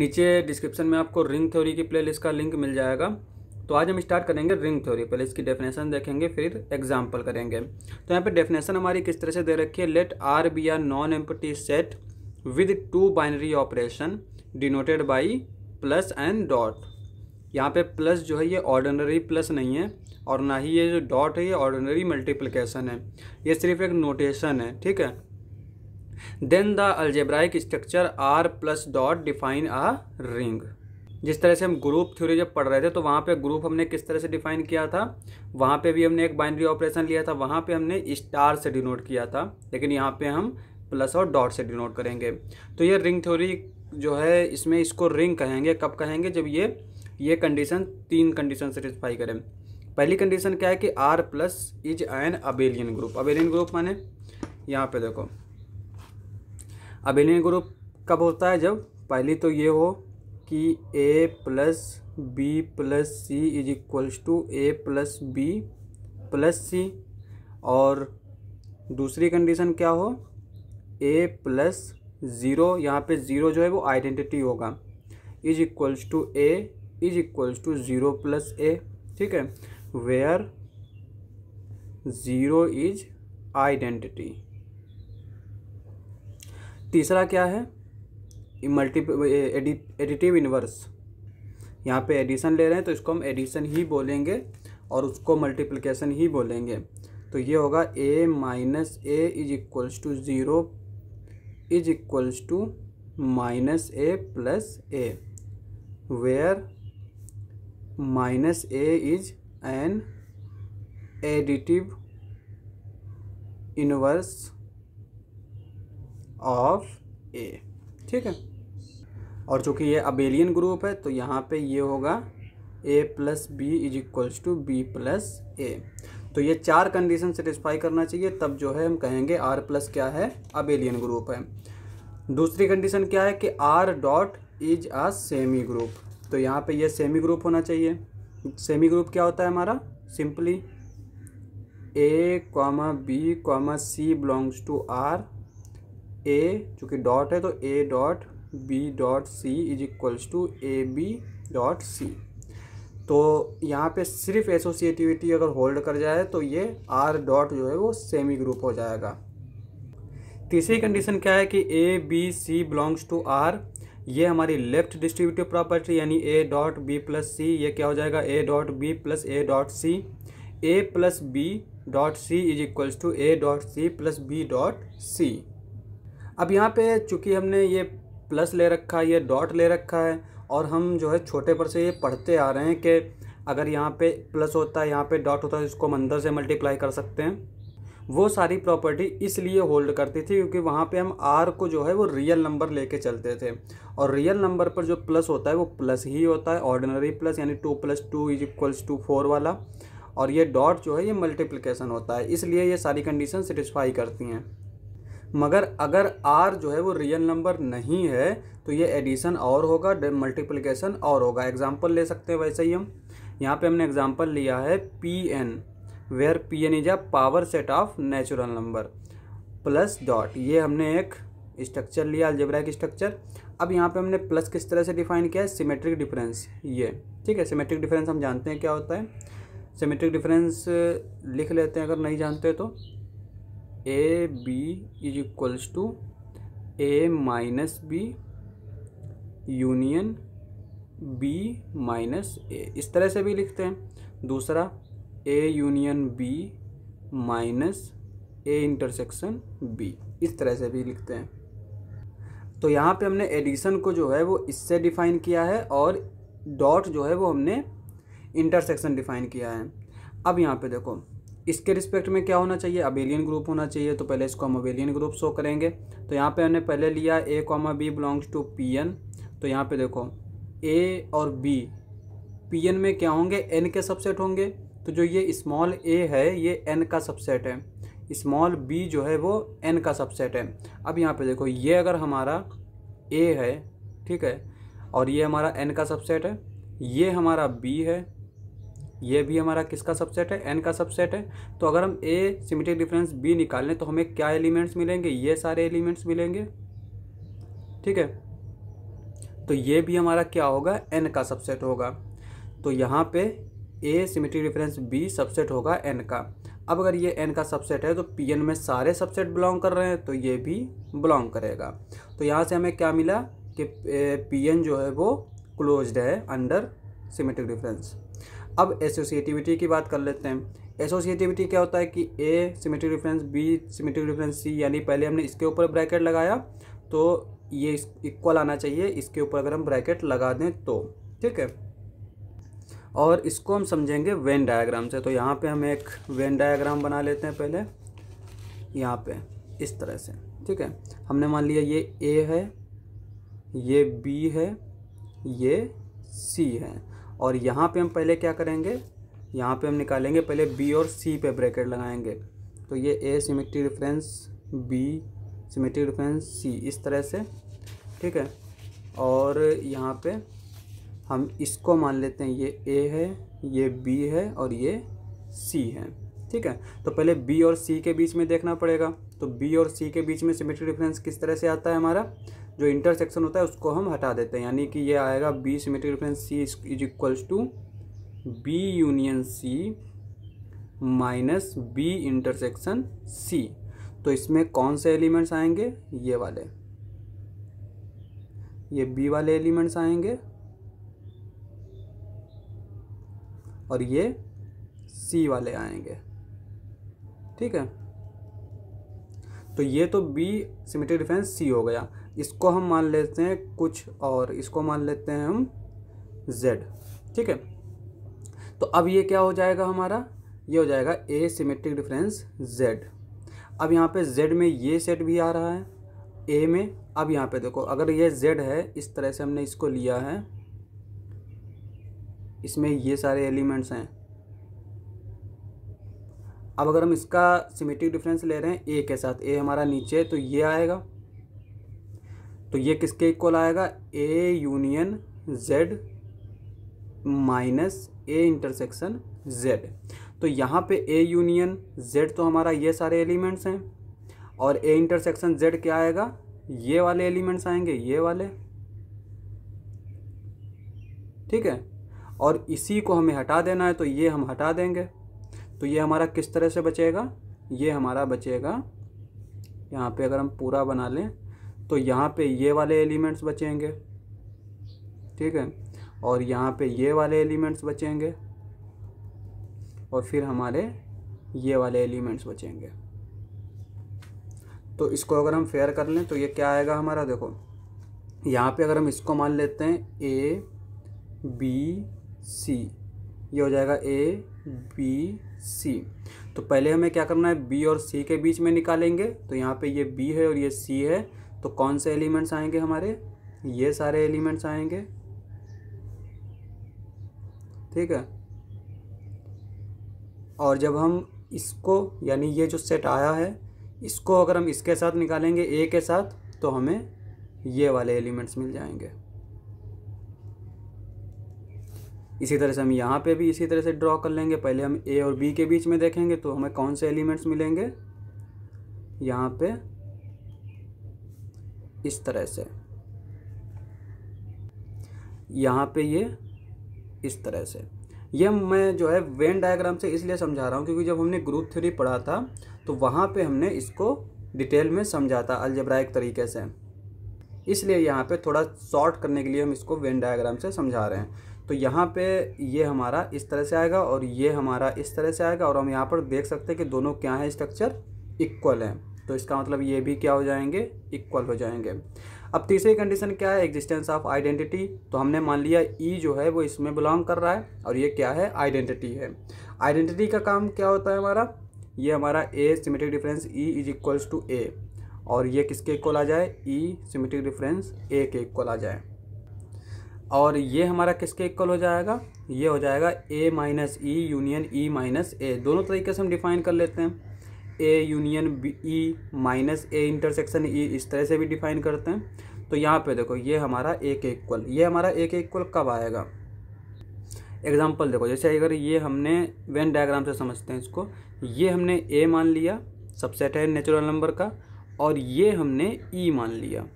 नीचे डिस्क्रिप्शन में आपको रिंग थ्योरी की प्लेलिस्ट का लिंक मिल जाएगा तो आज हम स्टार्ट करेंगे रिंग थ्योरी पहले इसकी डेफिनेशन देखेंगे फिर एग्जाम्पल करेंगे तो यहाँ पे डेफिनेशन हमारी किस तरह से दे रखी है let R be R non empty set with two binary operation denoted by plus and dot यहाँ पे प्लस जो है ये ऑर्डनरी प्लस नहीं है और ना ही ये जो डॉट है ये ऑर्डनरी मल्टीप्लिकेशन है ये सिर्फ एक नोटेशन है ठीक है then the algebraic structure R plus dot define a ring जिस तरह से हम ग्रुप थ्योरी जब पढ़ रहे थे तो वहाँ पे ग्रुप हमने किस तरह से डिफाइन किया था वहाँ पे भी हमने एक बाइनरी ऑपरेशन लिया था वहाँ पे हमने स्टार से डिनोट किया था लेकिन यहाँ पे हम प्लस और डॉट से डिनोट करेंगे तो ये रिंग थ्योरी जो है इसमें इसको रिंग कहेंगे कब कहेंगे जब ये ये कंडीशन तीन कंडीशन सेटिस्फाई करें पहली कंडीशन क्या है कि R plus is an abelian group abelian group माने यहाँ पे देखो अबेलियन ग्रुप कब होता है जब पहली तो ये हो कि A plus B plus C is equals to A plus B plus C और दूसरी कंडीशन क्या हो ए प्लस ज़ीरो यहाँ पे ज़ीरो जो है वो आइडेंटिटी होगा is equals to A is equals to zero plus A ठीक है वेयर ज़ीरो इज आइडेंटिटी तीसरा क्या है मल्टी एडिटिव इनवर्स यहाँ पे एडिशन ले रहे हैं तो इसको हम एडिशन ही बोलेंगे और उसको मल्टीप्लिकेशन ही बोलेंगे तो ये होगा A minus A is equals to zero is equals to minus A plus A where minus A is an additive inverse of A ठीक है और चूँकि ये अबेलियन ग्रुप है तो यहाँ पे ये होगा A plus B is equals to B plus A तो ये चार कंडीशन सेटिस्फाई करना चाहिए तब जो है हम कहेंगे आर प्लस क्या है अबेलियन ग्रुप है दूसरी कंडीशन क्या है कि R dot is a semi group तो यहाँ पे ये सेमी ग्रुप होना चाहिए सेमी ग्रुप क्या होता है हमारा simply A comma B comma C belongs to R A चूँकि डॉट है तो A dot B dot C is equals to A B dot C तो यहाँ पे सिर्फ एसोसिएटिविटी अगर होल्ड कर जाए तो ये आर डॉट जो है वो सेमी ग्रुप हो जाएगा तीसरी कंडीशन क्या है कि A B C belongs to R ये हमारी लेफ्ट डिस्ट्रीब्यूटिव प्रॉपर्टी यानी A dot B plus C ये क्या हो जाएगा A dot B plus A dot C A plus B dot C is equals to A dot C plus B dot C अब यहाँ पे चूँकि हमने ये प्लस ले रखा है ये डॉट ले रखा है और हम जो है छोटे पर से ये पढ़ते आ रहे हैं कि अगर यहाँ पे प्लस होता है यहाँ पे डॉट होता है इसको हम अंदर से मल्टीप्लाई कर सकते हैं वो सारी प्रॉपर्टी इसलिए होल्ड करती थी क्योंकि वहाँ पे हम आर को जो है वो रियल नंबर लेके चलते थे और रियल नंबर पर जो प्लस होता है वो प्लस ही होता है ऑर्डिनरी प्लस यानी two plus two is equals to four वाला और ये डॉट जो है ये मल्टीप्लिकेशन होता है इसलिए ये सारी कंडीशन सेटिस्फाई करती हैं मगर अगर आर जो है वो रियल नंबर नहीं है तो ये एडिशन और होगा मल्टीप्लिकेशन और होगा एग्जाम्पल ले सकते हैं वैसे ही हम यहाँ पे हमने एग्जाम्पल लिया है P N where P N is a power set of natural number plus dot ये हमने एक स्ट्रक्चर लिया अल्जेब्राइक स्ट्रक्चर अब यहाँ पे हमने प्लस किस तरह से डिफाइन किया है सिमेट्रिक डिफरेंस ये ठीक है सिमेट्रिक डिफरेंस हम जानते हैं क्या होता है सिमेट्रिक डिफरेंस लिख लेते हैं अगर नहीं जानते तो A B is equals to A minus B union B minus A इस तरह से भी लिखते हैं दूसरा A union B minus A intersection B इस तरह से भी लिखते हैं तो यहाँ पे हमने एडिशन को जो है वो इससे डिफाइन किया है और डॉट जो है वो हमने इंटरसेक्शन डिफाइन किया है अब यहाँ पे देखो इसके रिस्पेक्ट में क्या होना चाहिए अबेलियन ग्रुप होना चाहिए तो पहले इसको हम अबेलियन ग्रुप शो करेंगे तो यहाँ पे हमने पहले लिया A comma B belongs to P N तो यहाँ पे देखो ए और बी पी एन में क्या होंगे एन के सबसेट होंगे तो जो ये स्मॉल ए है ये एन का सबसेट है स्मॉल बी जो है वो एन का सबसेट है अब यहाँ पे देखो ये अगर हमारा ए है ठीक है और ये हमारा एन का सबसेट है ये हमारा बी है ये भी हमारा किसका सबसेट है एन का सबसेट है तो अगर हम ए सिमेट्रिक डिफरेंस बी निकाल लें तो हमें क्या एलिमेंट्स मिलेंगे ये सारे एलिमेंट्स मिलेंगे ठीक है तो ये भी हमारा क्या होगा एन का सबसेट होगा तो यहाँ पे A symmetric difference B subset होगा एन का अब अगर ये एन का सबसेट है तो पी एन में सारे सबसेट बिलोंग कर रहे हैं तो ये भी बिलोंग करेगा तो यहाँ से हमें क्या मिला कि पी एन जो है वो क्लोज्ड है अंडर सिमेट्रिक डिफरेंस अब एसोसिएटिविटी की बात कर लेते हैं एसोसिएटिविटी क्या होता है कि A symmetric difference B symmetric difference C यानी पहले हमने इसके ऊपर ब्रैकेट लगाया तो ये इक्वल आना चाहिए इसके ऊपर अगर हम ब्रैकेट लगा दें तो ठीक है और इसको हम समझेंगे वेन डायाग्राम से तो यहाँ पे हम एक वेन डायाग्राम बना लेते हैं पहले यहाँ पे इस तरह से ठीक है हमने मान लिया ये ए है ये बी है ये सी है और यहाँ पे हम पहले क्या करेंगे यहाँ पे हम निकालेंगे पहले बी और सी पे ब्रैकेट लगाएंगे तो ये A symmetric difference B symmetric difference C इस तरह से ठीक है और यहाँ पे हम इसको मान लेते हैं ये ए है ये बी है और ये सी है ठीक है तो पहले बी और सी के बीच में देखना पड़ेगा तो बी और सी के बीच में सिमेट्री डिफरेंस किस तरह से आता है हमारा जो इंटरसेक्शन होता है उसको हम हटा देते हैं यानी कि ये आएगा B symmetric difference C is equals to B union C minus B intersection C तो इसमें कौन से एलिमेंट्स आएंगे ये वाले ये बी वाले एलिमेंट्स आएंगे और ये सी वाले आएंगे ठीक है तो ये तो बी सिमेट्रिक डिफरेंस सी हो गया इसको हम मान लेते हैं कुछ और इसको मान लेते हैं हम जेड ठीक है तो अब ये क्या हो जाएगा हमारा ये हो जाएगा ए सिमेट्रिक डिफरेंस जेड अब यहाँ पे जेड में ये सेट भी आ रहा है ए में अब यहाँ पे देखो अगर ये जेड है इस तरह से हमने इसको लिया है इसमें ये सारे एलिमेंट्स हैं अब अगर हम इसका सिमेट्रिक डिफरेंस ले रहे हैं ए के साथ ए हमारा नीचे है तो ये आएगा तो ये किसके इक्वल आएगा A union Z minus A intersection Z तो यहाँ पे ए यूनियन जेड तो हमारा ये सारे एलिमेंट्स हैं और ए इंटरसेक्शन जेड क्या आएगा ये वाले एलिमेंट्स आएंगे ये वाले ठीक है और इसी को हमें हटा देना है तो ये हम हटा देंगे तो ये हमारा किस तरह से बचेगा ये हमारा बचेगा यहाँ पे अगर हम पूरा बना लें तो यहाँ पे ये वाले एलिमेंट्स बचेंगे ठीक है और यहाँ पे ये वाले एलिमेंट्स बचेंगे और फिर हमारे ये वाले एलिमेंट्स बचेंगे तो इसको अगर हम फेयर कर लें तो ये क्या आएगा हमारा देखो यहाँ पे अगर हम इसको मान लेते हैं ए बी सी ये हो जाएगा ए बी सी तो पहले हमें क्या करना है बी और सी के बीच में निकालेंगे तो यहाँ पे ये बी है और ये सी है तो कौन से एलिमेंट्स आएंगे हमारे ये सारे एलिमेंट्स आएंगे ठीक है और जब हम इसको यानी ये जो सेट आया है इसको अगर हम इसके साथ निकालेंगे ए के साथ तो हमें ये वाले एलिमेंट्स मिल जाएंगे इसी तरह से हम यहाँ पे भी इसी तरह से ड्रॉ कर लेंगे पहले हम ए और बी के बीच में देखेंगे तो हमें कौन से एलिमेंट्स मिलेंगे यहाँ पे इस तरह से यहाँ पे ये इस तरह से ये मैं जो है वेन डायग्राम से इसलिए समझा रहा हूँ क्योंकि जब हमने ग्रुप थ्री पढ़ा था तो वहाँ पे हमने इसको डिटेल में समझा था अल्जेब्राइक तरीके से इसलिए यहाँ पे थोड़ा शॉर्ट करने के लिए हम इसको वेन डायग्राम से समझा रहे हैं तो यहाँ पे ये हमारा इस तरह से आएगा और ये हमारा इस तरह से आएगा और हम यहाँ पर देख सकते हैं कि दोनों क्या है स्ट्रक्चर इक्वल हैं तो इसका मतलब ये भी क्या हो जाएंगे इक्वल हो जाएंगे अब तीसरी कंडीशन क्या है एग्जिस्टेंस ऑफ आइडेंटिटी तो हमने मान लिया ई e जो है वो इसमें बिलोंग कर रहा है और ये क्या है आइडेंटिटी है आइडेंटिटी का काम क्या होता है हमारा ये हमारा A symmetric difference E is equals to A और ये किसके इक्वल आ जाए ई सिमेट्रिक डिफरेंस ए के इक्वल आ जाए और ये हमारा किसके इक्वल हो जाएगा ये हो जाएगा A minus E union E minus A दोनों तरीके से हम डिफाइन कर लेते हैं A union E minus A intersection E इस तरह से भी डिफाइन करते हैं तो यहाँ पे देखो ये हमारा ए के इक्वल ये हमारा ए के इक्वल कब आएगा एग्जाम्पल देखो जैसे अगर ये हमने वेन डायग्राम से समझते हैं इसको ये हमने ए मान लिया सबसेट है नेचुरल नंबर का और ये हमने ई e मान लिया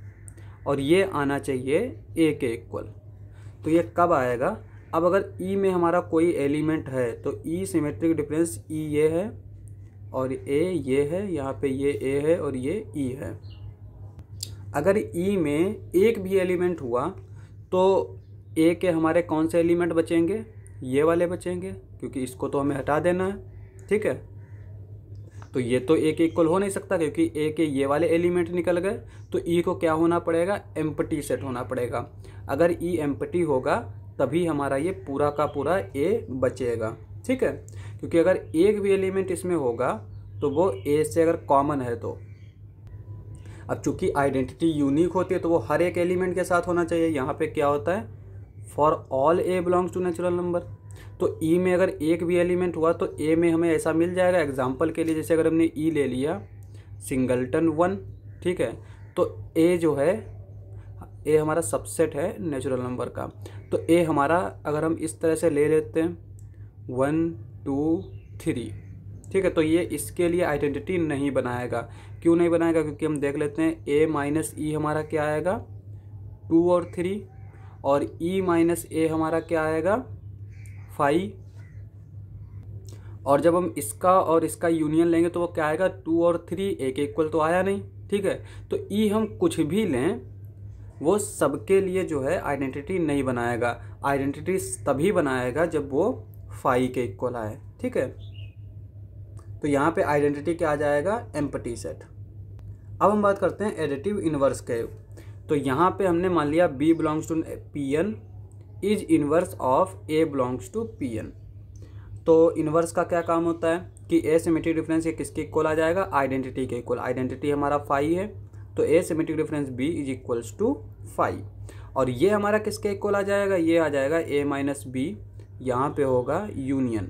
और ये आना चाहिए ए के इक्वल तो ये कब आएगा अब अगर ई e में हमारा कोई एलिमेंट है तो ई सिमेट्रिक डिफरेंस ई ये है और ए ये है यहाँ पे ये ए है और ये ई है अगर ई में एक भी एलिमेंट हुआ तो ए के हमारे कौन से एलिमेंट बचेंगे ये वाले बचेंगे क्योंकि इसको तो हमें हटा देना है ठीक है तो ये तो ए के इक्वल हो नहीं सकता क्योंकि ए के ये वाले एलिमेंट निकल गए तो ई को क्या होना पड़ेगा एम्पटी सेट होना पड़ेगा अगर ई एम्पटी होगा तभी हमारा ये पूरा का पूरा ए बचेगा ठीक है क्योंकि अगर एक भी एलिमेंट इसमें होगा तो वो ए से अगर कॉमन है तो अब चूंकि आइडेंटिटी यूनिक होती है तो वो हर एक एलिमेंट के साथ होना चाहिए यहाँ पे क्या होता है for all A belongs to natural number तो ई e में अगर एक भी एलिमेंट हुआ तो ए में हमें ऐसा मिल जाएगा एग्जाम्पल के लिए जैसे अगर हमने ई e ले लिया सिंगल्टन वन ठीक है तो ए जो है ए हमारा सबसेट है नेचुरल नंबर का तो ए हमारा अगर हम इस तरह से ले लेते हैं वन टू थ्री ठीक है तो ये इसके लिए आइडेंटिटी नहीं बनाएगा क्यों नहीं बनाएगा क्योंकि हम देख लेते हैं ए माइनस ई हमारा क्या आएगा टू और थ्री और ई माइनस ए हमारा क्या आएगा फाइव और जब हम इसका और इसका यूनियन लेंगे तो वो क्या आएगा टू और थ्री एक इक्वल तो आया नहीं ठीक है तो ई e हम कुछ भी लें वो सबके लिए जो है आइडेंटिटी नहीं बनाएगा आइडेंटिटी तभी बनाएगा जब वो फाइव के इक्वल आए ठीक है तो यहाँ पे आइडेंटिटी क्या आ जाएगा एम्पटी सेट अब हम बात करते हैं एडिटिव इनवर्स के तो यहाँ पे हमने मान लिया B belongs to P N is inverse of A belongs to P N तो इनवर्स का क्या काम होता है कि ए सीमेट्रिक डिफरेंस ये किसके इक्वल आ जाएगा आइडेंटिटी के इक्वल आइडेंटिटी हमारा फाइव है तो A symmetric difference B is equals to five और ये हमारा किसके इक्वल आ जाएगा ये आ जाएगा ए माइनस बी यहाँ पे होगा union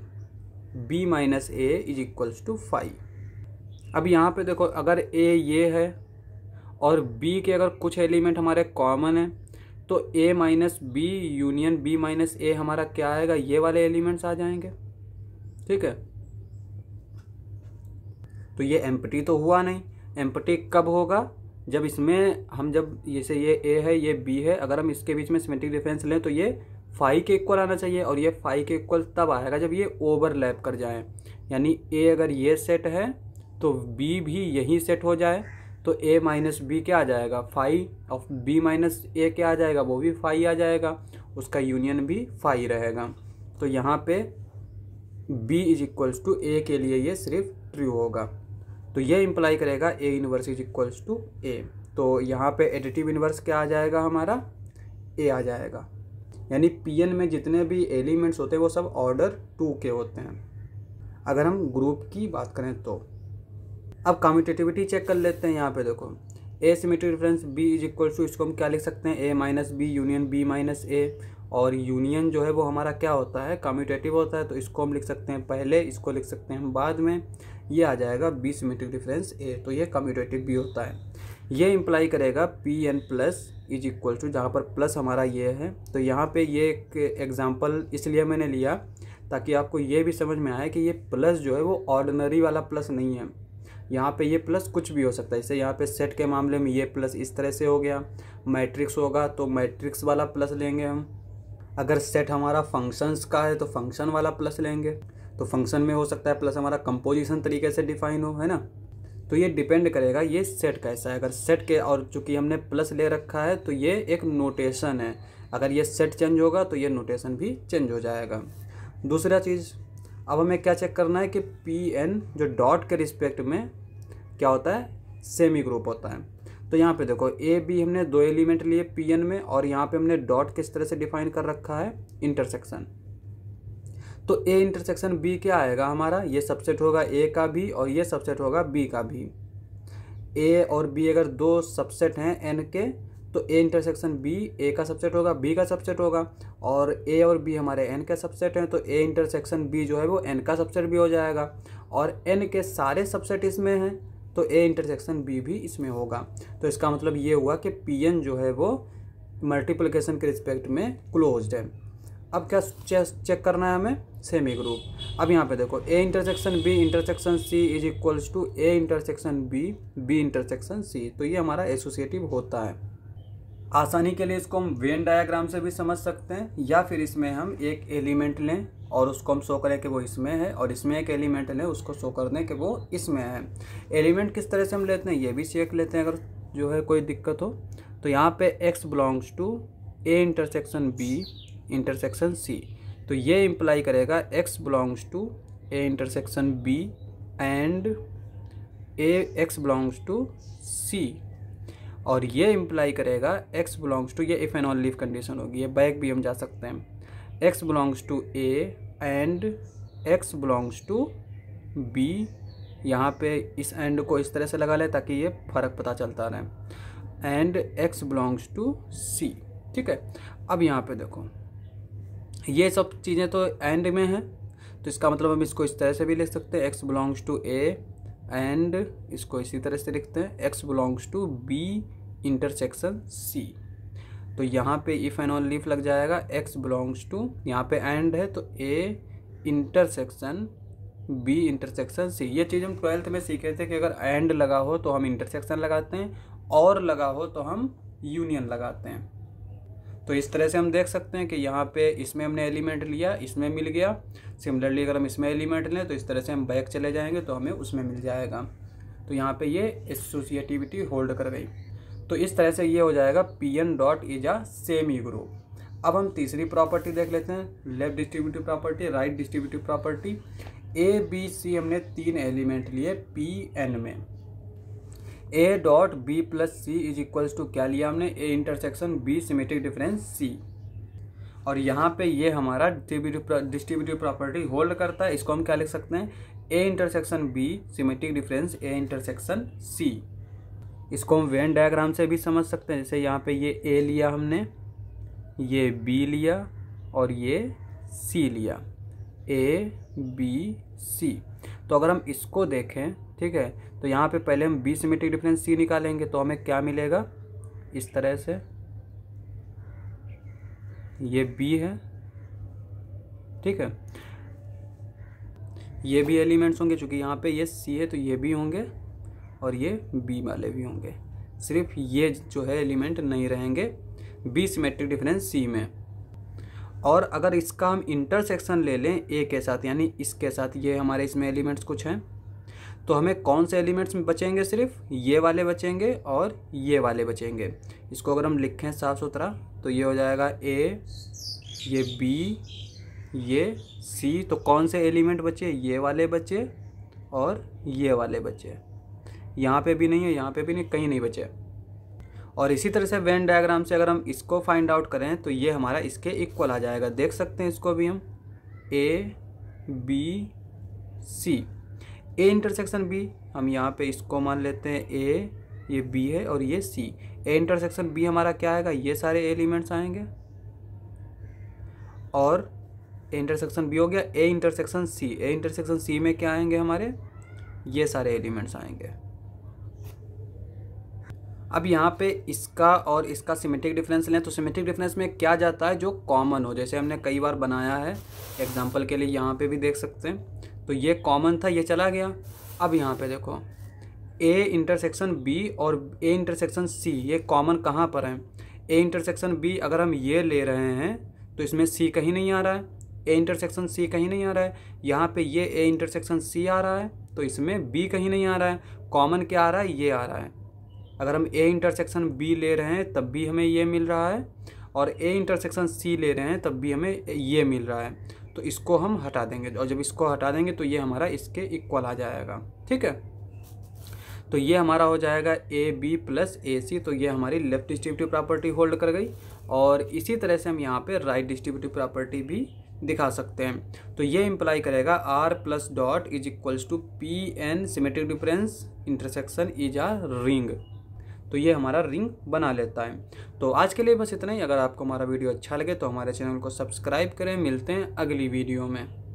b minus A is equals to five अब यहाँ पे देखो अगर a ये है और b के अगर कुछ एलिमेंट हमारे कॉमन हैं तो a minus B union b minus A हमारा क्या आएगा ये वाले एलिमेंट्स आ जाएंगे ठीक है तो ये एम्पटी तो हुआ नहीं एम्पटी कब होगा जब इसमें हम जब जैसे ये ए है ये बी है अगर हम इसके बीच में सिमेट्रिक डिफरेंस लें तो ये फाइव के इक्वल आना चाहिए और ये फाइव के इक्वल तब आएगा जब ये ओवरलैप कर जाए यानी ए अगर ये सेट है तो बी भी यहीं सेट हो जाए तो ए माइनस बी क्या आ जाएगा फाइव और बी माइनस ए क्या आ जाएगा वो भी फाइव आ जाएगा उसका यूनियन भी फाइव रहेगा तो यहाँ पे B is equals to A के लिए ये सिर्फ ट्रू होगा तो ये इम्प्लाई करेगा A inverse is equals to A तो यहाँ पे एडिटिव इनवर्स क्या आ जाएगा हमारा ए आ जाएगा यानी पी में जितने भी एलिमेंट्स होते हैं वो सब ऑर्डर टू के होते हैं अगर हम ग्रुप की बात करें तो अब कम्यूटेटिविटी चेक कर लेते हैं यहाँ पे देखो A symmetric difference B is equal to इसको हम क्या लिख सकते हैं A minus B union B minus A और यूनियन जो है वो हमारा क्या होता है कम्यूटेटिव होता है तो इसको हम लिख सकते हैं पहले इसको लिख सकते हैं हम बाद में ये आ जाएगा बी सीमेट्रिक डिफरेंस ए तो ये कम्यूटेटिव भी होता है ये इम्प्लाई करेगा P N plus is equal to जहाँ पर प्लस हमारा ये है तो यहाँ पे ये एक एग्ज़ाम्पल इसलिए मैंने लिया ताकि आपको ये भी समझ में आए कि ये प्लस जो है वो ऑर्डनरी वाला प्लस नहीं है यहाँ पे ये प्लस कुछ भी हो सकता है जैसे यहाँ पे सेट के मामले में ये प्लस इस तरह से हो गया मैट्रिक्स होगा तो मैट्रिक्स वाला प्लस लेंगे हम अगर सेट हमारा फंक्शंस का है तो फंक्शन वाला प्लस लेंगे तो फंक्शन में हो सकता है प्लस हमारा कंपोजिशन तरीके से डिफाइन हो है ना तो ये डिपेंड करेगा ये सेट कैसा है अगर सेट के और चूँकि हमने प्लस ले रखा है तो ये एक नोटेशन है अगर ये सेट चेंज होगा तो ये नोटेशन भी चेंज हो जाएगा दूसरा चीज़ अब हमें क्या चेक करना है कि पी एन जो डॉट के रिस्पेक्ट में क्या होता है सेमी ग्रुप होता है तो यहाँ पे देखो ए बी हमने दो एलिमेंट लिए पी एन में और यहाँ पे हमने डॉट किस तरह से डिफाइन कर रखा है इंटरसेक्शन तो ए इंटरसेक्शन बी क्या आएगा हमारा ये सबसेट होगा ए का भी और ये सबसेट होगा बी का भी ए और बी अगर दो सबसेट हैं एन के तो ए इंटरसेक्शन बी ए का सबसेट होगा बी का सबसेट होगा और ए और बी हमारे एन के सबसेट हैं तो ए इंटरसेक्शन बी जो है वो एन का सबसेट भी हो जाएगा और एन के सारे सबसेट इसमें हैं तो ए इंटरसेक्शन बी भी इसमें होगा तो इसका मतलब ये हुआ कि पी एन जो है वो मल्टीप्लिकेशन के रिस्पेक्ट में क्लोज्ड है अब क्या चेक करना है हमें सेमी ग्रुप अब यहाँ पे देखो A intersection B intersection C is equals to A intersection B B intersection C तो ये हमारा एसोसिएटिव होता है आसानी के लिए इसको हम वेन डायाग्राम से भी समझ सकते हैं या फिर इसमें हम एक एलिमेंट लें और उसको हम शो करें कि वो इसमें है और इसमें एक एलिमेंट लें उसको शो कर दें कि वो इसमें है एलिमेंट किस तरह से हम लेते हैं ये भी चेक लेते हैं अगर जो है कोई दिक्कत हो तो यहाँ पे X belongs to A intersection B intersection C तो ये इम्प्लाई करेगा X belongs to A intersection B and A X belongs to C और ये इम्प्लाई करेगा एक्स बिलोंग्स टू ये if and only if condition होगी ये बैक भी हम जा सकते हैं X belongs to A and X belongs to B यहाँ पे इस एंड को इस तरह से लगा लें ताकि ये फ़र्क पता चलता रहे and X belongs to C ठीक है अब यहाँ पे देखो ये सब चीज़ें तो एंड में है तो इसका मतलब हम इसको इस तरह से भी लिख सकते हैं X belongs to A and इसको इसी तरह से लिखते हैं X belongs to B intersection C तो यहाँ पे इफ़ एंड ऑन लीफ लग जाएगा एक्स बिलोंग्स टू यहाँ पे एंड है तो A intersection B intersection C ये चीज़ हम ट्वेल्थ में सीखे थे कि अगर एंड लगा हो तो हम इंटरसेक्शन लगाते हैं और लगा हो तो हम यूनियन लगाते हैं तो इस तरह से हम देख सकते हैं कि यहाँ पे इसमें हमने एलिमेंट लिया इसमें मिल गया सिमिलरली अगर हम इसमें एलिमेंट लें तो इस तरह से हम बैक चले जाएंगे तो हमें उसमें मिल जाएगा तो यहाँ पे ये एसोसिएटिविटी होल्ड कर गई तो इस तरह से ये हो जाएगा P N dot is a semigroup अब हम तीसरी प्रॉपर्टी देख लेते हैं left distributive property right distributive property A B C हमने तीन एलिमेंट लिए पी एन में A dot B plus C is equals to क्या लिया हमने A intersection B symmetric difference C और यहाँ पे ये हमारा डिस्ट्रीब्यूटिव प्रॉपर्टी होल्ड करता है इसको हम क्या लिख सकते हैं A intersection B symmetric difference A intersection C इसको हम वेन डायग्राम से भी समझ सकते हैं जैसे यहाँ पे ये ए लिया हमने ये बी लिया और ये सी लिया ए बी सी तो अगर हम इसको देखें ठीक है तो यहाँ पे पहले हम बी सिमेट्रिक डिफरेंस सी निकालेंगे तो हमें क्या मिलेगा इस तरह से ये बी है ठीक है ये भी एलिमेंट्स होंगे चूँकि यहाँ पे ये सी है तो ये भी होंगे और ये बी वाले भी होंगे सिर्फ ये जो है एलिमेंट नहीं रहेंगे बी सीमेट्रिक डिफरेंस सी में और अगर इसका हम इंटरसेक्शन ले लें ए के साथ यानी इसके साथ ये हमारे इसमें एलिमेंट्स कुछ हैं तो हमें कौन से एलिमेंट्स में बचेंगे सिर्फ ये वाले बचेंगे और ये वाले बचेंगे इसको अगर हम लिखें साफ सुथरा तो ये हो जाएगा ए ये बी ये सी तो कौन से एलिमेंट बचे ये वाले बचे और ये वाले बचे यहाँ पे भी नहीं है यहाँ पे भी नहीं कहीं नहीं बचे और इसी तरह से वेन डायग्राम से अगर हम इसको फाइंड आउट करें तो ये हमारा इसके इक्वल आ जाएगा देख सकते हैं इसको भी हम A B C A intersection B हम यहाँ पे इसको मान लेते हैं ए ये बी है और ये सी ए इंटरसेक्शन बी हमारा क्या आएगा ये सारे एलिमेंट्स आएंगे और ए इंटरसेक्शन बी हो गया ए इंटरसेक्शन सी ए इंटरसेक्शन सी में क्या आएंगे हमारे ये सारे एलिमेंट्स आएंगे अब यहाँ पे इसका और इसका सिमेट्रिक डिफरेंस लें तो सिमेट्रिक डिफरेंस में क्या जाता है जो कॉमन हो जैसे हमने कई बार बनाया है एग्जाम्पल के लिए यहाँ पे भी देख सकते हैं तो ये कॉमन था ये चला गया अब यहाँ पे देखो ए इंटरसेक्शन बी और ए इंटरसेक्शन सी ये कॉमन कहाँ पर है ए इंटरसेक्शन बी अगर हम ये ले रहे हैं तो इसमें सी कहीं नहीं आ रहा है ए इंटरसेक्शन सी कहीं नहीं आ रहा है यहाँ पे ये ए इंटरसेक्शन सी आ रहा है तो इसमें बी कहीं नहीं आ रहा है कॉमन क्या आ रहा है ये आ रहा है अगर हम ए इंटरसेक्शन बी ले रहे हैं तब भी हमें ये मिल रहा है और ए इंटरसेक्शन सी ले रहे हैं तब भी हमें ये मिल रहा है तो इसको हम हटा देंगे और जब इसको हटा देंगे तो ये हमारा इसके इक्वल आ जाएगा ठीक है तो ये हमारा हो जाएगा ए बी प्लस ए सी तो ये हमारी लेफ्ट डिस्ट्रीब्यूटिव प्रॉपर्टी होल्ड कर गई और इसी तरह से हम यहाँ पे राइट डिस्ट्रीब्यूटिव प्रॉपर्टी भी दिखा सकते हैं तो ये इम्प्लाई करेगा R plus dot is equals to P N symmetric difference intersection is R ring तो ये हमारा रिंग बना लेता है तो आज के लिए बस इतना ही अगर आपको हमारा वीडियो अच्छा लगे तो हमारे चैनल को सब्सक्राइब करें मिलते हैं अगली वीडियो में